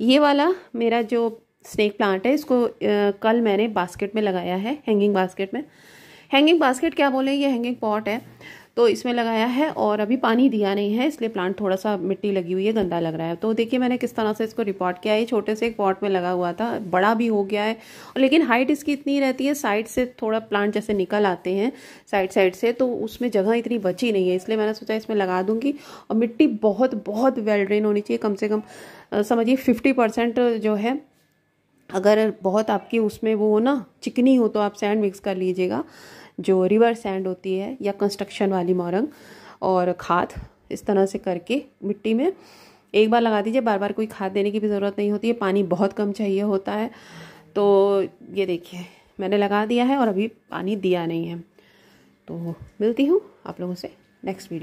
ये वाला मेरा जो स्नैक प्लांट है इसको आ, कल मैंने बास्केट में लगाया है हैंगिंग बास्केट में हैंगिंग बास्केट क्या बोले ये हैंगिंग पॉट है तो इसमें लगाया है और अभी पानी दिया नहीं है इसलिए प्लांट थोड़ा सा मिट्टी लगी हुई है गंदा लग रहा है तो देखिए मैंने किस तरह से इसको रिपोर्ट किया है छोटे से एक पॉट में लगा हुआ था बड़ा भी हो गया है लेकिन हाइट इसकी इतनी रहती है साइड से थोड़ा प्लांट जैसे निकल आते हैं साइड साइड से तो उसमें जगह इतनी बची नहीं है इसलिए मैंने सोचा इसमें लगा दूंगी और मिट्टी बहुत बहुत वेल ड्रेन होनी चाहिए कम से कम समझिए फिफ्टी परसेंट जो है अगर बहुत आपकी उसमें वो हो ना चिकनी हो तो आप सैंड मिक्स कर लीजिएगा जो रिवर सैंड होती है या कंस्ट्रक्शन वाली मोरंग और खाद इस तरह से करके मिट्टी में एक बार लगा दीजिए बार बार कोई खाद देने की भी ज़रूरत नहीं होती है पानी बहुत कम चाहिए होता है तो ये देखिए मैंने लगा दिया है और अभी पानी दिया नहीं है तो मिलती हूँ आप लोगों से नेक्स्ट वीडियो